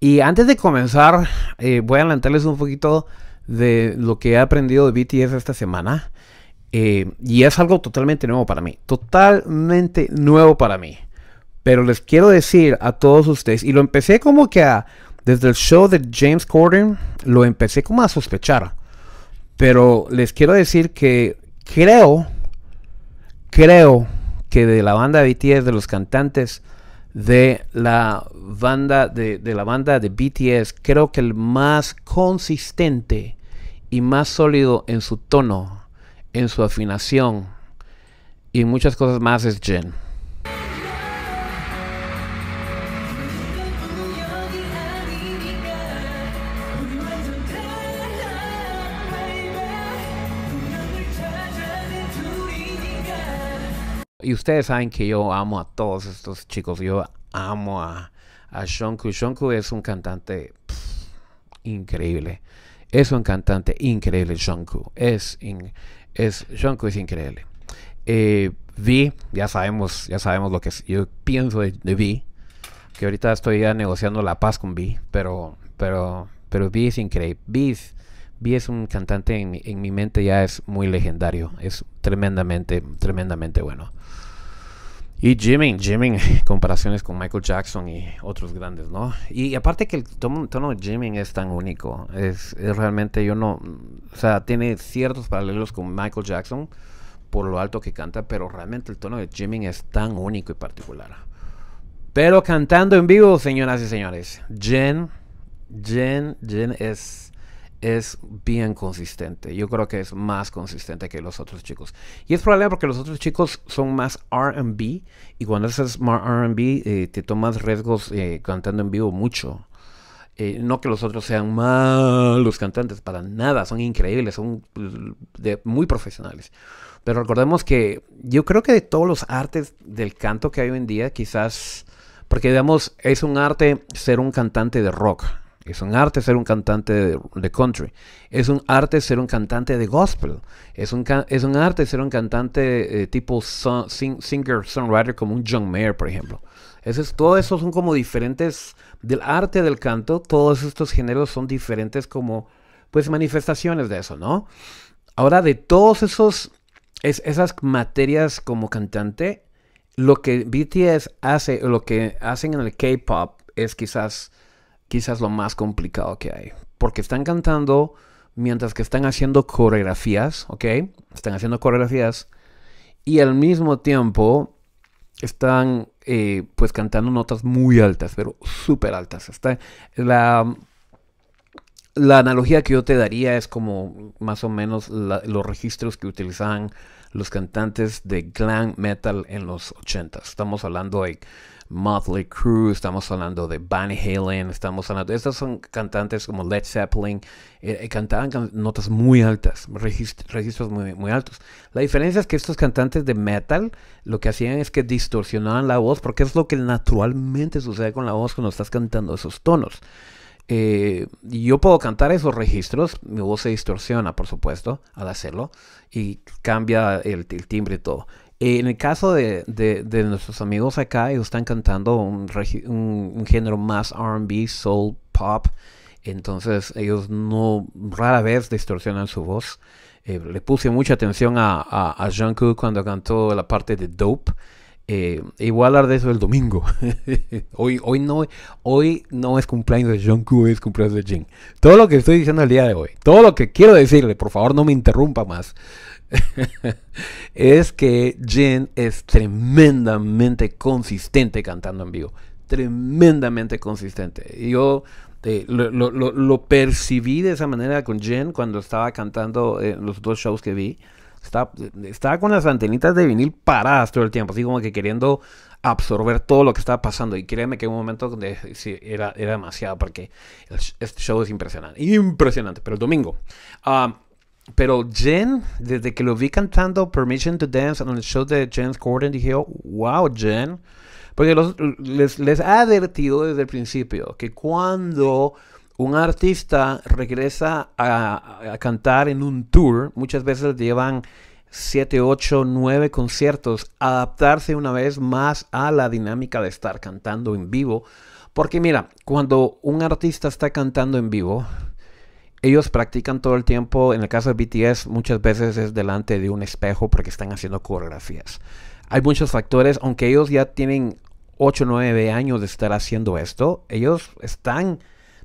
Y antes de comenzar, eh, voy a adelantarles un poquito de lo que he aprendido de BTS esta semana. Eh, y es algo totalmente nuevo para mí. Totalmente nuevo para mí. Pero les quiero decir a todos ustedes, y lo empecé como que a, desde el show de James Corden, lo empecé como a sospechar. Pero les quiero decir que creo, creo que de la banda de BTS, de los cantantes, de la banda de, la banda de BTS creo que el más consistente y más sólido en su tono en su afinación y muchas cosas más es Jen y ustedes saben que yo amo a todos estos chicos. Yo amo a, a Shonku. Shonku es un cantante increíble. Es un cantante increíble, Shonku. Es, es, Shonku es increíble. Eh, vi, ya sabemos, ya sabemos lo que yo pienso de, Vi. Que ahorita estoy ya negociando la paz con Vi, pero, pero, pero Vi es increíble. Vi es, un cantante en, en mi mente ya es muy legendario, es tremendamente, tremendamente bueno. Y Jimmy, Jimmy, comparaciones con Michael Jackson y otros grandes, ¿no? Y aparte que el tono, de Jimmy es tan único, es, realmente, yo no, o sea, tiene ciertos paralelos con Michael Jackson por lo alto que canta, pero realmente el tono de Jimmy es tan único y particular. Pero cantando en vivo, señoras y señores, Jen, Jen, Jen es es bien consistente. Yo creo que es más consistente que los otros chicos. Y es probable porque los otros chicos son más RB. Y cuando haces más RB, eh, te tomas riesgos eh, cantando en vivo mucho. Eh, no que los otros sean malos cantantes, para nada, son increíbles, son mm, muy profesionales. Pero recordemos que yo creo que de todos los artes del canto que hay hoy en día, quizás, porque digamos, es un arte ser un cantante de rock, es un arte ser un cantante de, country. Es un arte ser un cantante de gospel. Es un, es un arte ser un cantante eh, tipo singer-songwriter como un John Mayer, por ejemplo. Eso es, todo eso son como diferentes del arte del canto. Todos estos géneros son diferentes como pues manifestaciones de eso, ¿no? Ahora, de todos esos, esas materias como cantante, lo que BTS hace, lo que hacen en el K-pop es quizás quizás lo más complicado que hay. Porque están cantando mientras que están haciendo coreografías, ¿ok? Están haciendo coreografías y al mismo tiempo están eh, pues cantando notas muy altas, pero súper altas. Está, la la analogía que yo te daría es como más o menos los registros que utilizaban los cantantes de glam metal en los 80. Estamos hablando de Motley Crue, estamos hablando de Van Halen, estamos hablando... Estos son cantantes como Led Zeppelin, eh, eh, cantaban notas muy altas, registros muy altos. La diferencia es que estos cantantes de metal lo que hacían es que distorsionaban la voz porque es lo que naturalmente sucede con la voz cuando estás cantando esos tonos eh, yo puedo cantar esos registros, mi voz se distorsiona, por supuesto, al hacerlo, y cambia el, timbre y todo. En el caso de, de, de, nuestros amigos acá, ellos están cantando un, género más RB, soul, pop. Entonces ellos no rara vez distorsionan su voz. Eh, le puse mucha atención a, a, a Jungkook cuando cantó la parte de Dope. Eh, y voy a hablar de eso el domingo. hoy, hoy, no, hoy no es cumpleaños de John es cumpleaños de Jin. Todo lo que estoy diciendo el día de hoy, todo lo que quiero decirle, por favor no me interrumpa más, es que Jin es tremendamente consistente cantando en vivo. Tremendamente consistente. Yo eh, lo, lo, lo, percibí de esa manera con Jin cuando estaba cantando en eh, los dos shows que vi. Estaba, estaba con las antenitas de vinil paradas todo el tiempo, así como que queriendo absorber todo lo que estaba pasando. Y créeme que en un momento donde, era, era demasiado, porque el, este show es impresionante. Impresionante, pero el domingo. Ah, pero Jen, desde que lo vi cantando Permission to Dance en el show de James Gordon, dije, oh, wow, Jen. Porque les, ha advertido desde el principio que cuando un artista regresa a, cantar en un tour, muchas veces llevan 7, 8, 9 conciertos, adaptarse una vez más a la dinámica de estar cantando en vivo. Porque mira, cuando un artista está cantando en vivo, ellos practican todo el tiempo, en el caso de BTS muchas veces es delante de un espejo porque están haciendo coreografías. Hay muchos factores, aunque ellos ya tienen 8, 9 años de estar haciendo esto, ellos están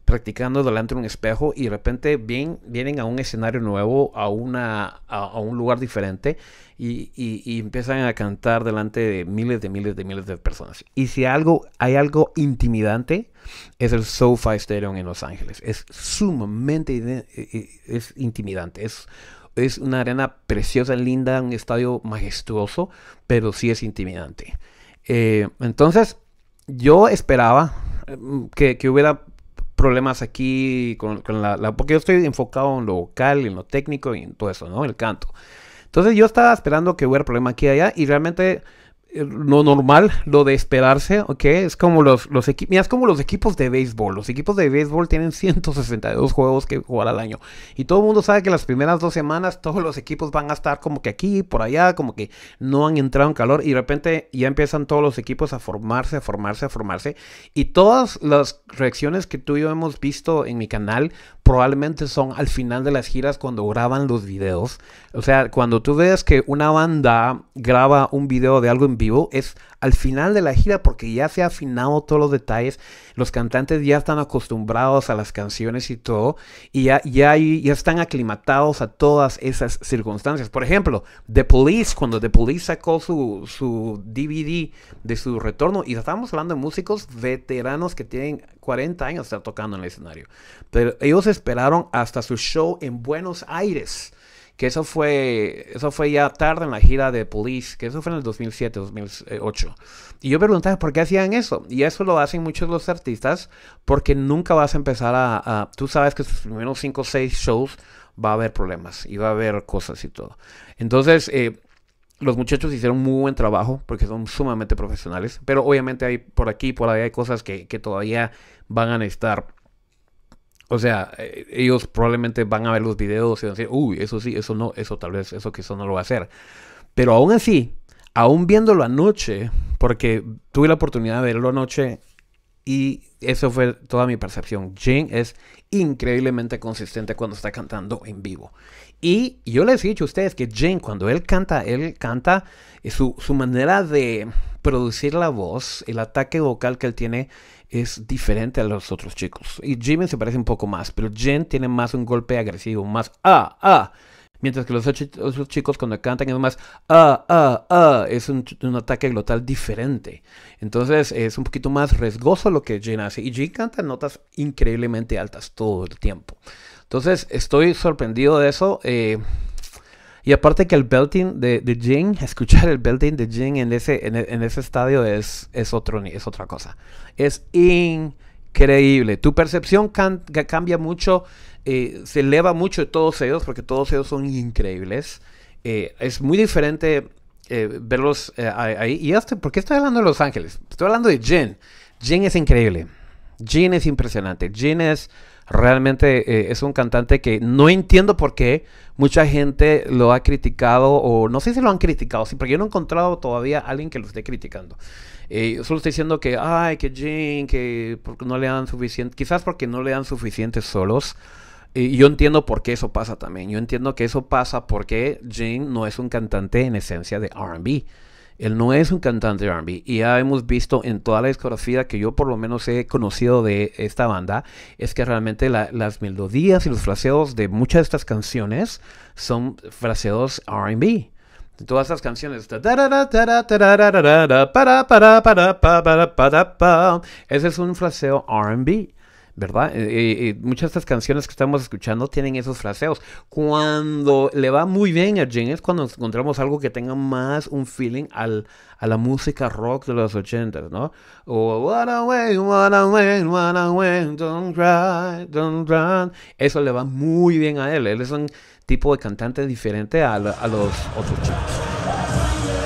practicando delante de un espejo y de repente bien, vienen a un escenario nuevo, a, una, un lugar diferente y, empiezan a cantar delante de miles de miles de miles de personas. Y si algo, hay algo intimidante, es el SoFi Stadium en Los Ángeles. Es sumamente e, e, es intimidante. Es, es una arena preciosa, linda, un estadio majestuoso, pero sí es intimidante. Eh, entonces, yo esperaba eh, que hubiera problemas aquí con, la, Porque yo estoy enfocado en lo vocal, en lo técnico y en todo eso, ¿no? El canto. Entonces yo estaba esperando que hubiera problema aquí y allá y realmente eh, lo normal, lo de esperarse, ¿ok? Es como los, los equipos, mira, es como los equipos de béisbol. Los equipos de béisbol tienen 162 juegos que jugar al año. Y todo el mundo sabe que las primeras dos semanas todos los equipos van a estar como que aquí, por allá, como que no han entrado en calor. Y de repente ya empiezan todos los equipos a formarse, a formarse, a formarse. Y todas las reacciones que tú y yo hemos visto en mi canal probablemente son al final de las giras cuando graban los videos. O sea, cuando tú ves que una banda graba un video de algo en es al final de la gira porque ya se ha afinado todos los detalles, los cantantes ya están acostumbrados a las canciones y todo, y ya, están aclimatados a todas esas circunstancias. Por ejemplo, The Police, cuando The Police sacó su, DVD de su retorno, y estábamos hablando de músicos veteranos que tienen 40 años estar tocando en el escenario, pero ellos esperaron hasta su show en Buenos Aires que eso fue, eso fue ya tarde en la gira de Police, que eso fue en el 2007, 2008. Y yo preguntaba por qué hacían eso. Y eso lo hacen muchos los artistas porque nunca vas a empezar a... tú sabes que sus primeros 5 o 6 shows va a haber problemas y va a haber cosas y todo. Entonces... Eh, los muchachos hicieron muy buen trabajo porque son sumamente profesionales, pero obviamente hay por aquí, por ahí hay cosas que, todavía van a estar o sea, eh, ellos probablemente van a ver los videos y van a decir, uy, eso sí, eso no, eso tal vez, eso que eso no lo va a hacer. Pero aún así, aún viéndolo anoche, porque tuve la oportunidad de verlo anoche y eso fue toda mi percepción. Jane es increíblemente consistente cuando está cantando en vivo. Y yo les he dicho a ustedes que Jane, cuando él canta, él canta eh, su, su manera de producir la voz, el ataque vocal que él tiene es diferente a los otros chicos. Y Jimin se parece un poco más, pero Jen tiene más un golpe agresivo, más ah, ah. Mientras que los otros chicos cuando cantan es más ah, ah, ah, es un, ataque glotal diferente. Entonces es un poquito más riesgoso lo que Jin hace. Y Jin canta notas increíblemente altas todo el tiempo. Entonces estoy sorprendido de eso. Eh, y aparte que el belting de, de Jin, escuchar el belting de Jin en ese, e, en, ese estadio es, es, otro, es otra cosa. Es increíble. Tu percepción cambia mucho, eh, se eleva mucho de todos ellos, porque todos ellos son increíbles. Eh, es muy diferente eh, verlos ahí. Y este, ¿por qué estoy hablando de Los Ángeles? Estoy hablando de Jin. Jin es increíble. Jin es impresionante. Jin es Realmente eh, es un cantante que no entiendo por qué mucha gente lo ha criticado o no sé si lo han criticado, sí, porque yo no he encontrado todavía alguien que lo esté criticando. Eh, solo estoy diciendo que, ay, que Jane que no le dan suficiente, quizás porque no le dan suficientes solos. Y yo entiendo por qué eso pasa también. Yo entiendo que eso pasa porque Jane no es un cantante en esencia de RB. Él no es un cantante R&B y ya hemos visto en toda la discografía que yo por lo menos he conocido de esta banda es que realmente las melodías y los fraseos de muchas de estas canciones son fraseos R&B. Todas estas canciones. Ese es un fraseo RB. ¿verdad? y eh, eh, eh, muchas de estas canciones que estamos escuchando tienen esos fraseos. Cuando le va muy bien a Jane es cuando encontramos algo que tenga más un feeling al, a la música rock de los ochentas, ¿no? O What what don't cry, don't run. Eso le va muy bien a él. Él es un tipo de cantante diferente a, a los otros chicos.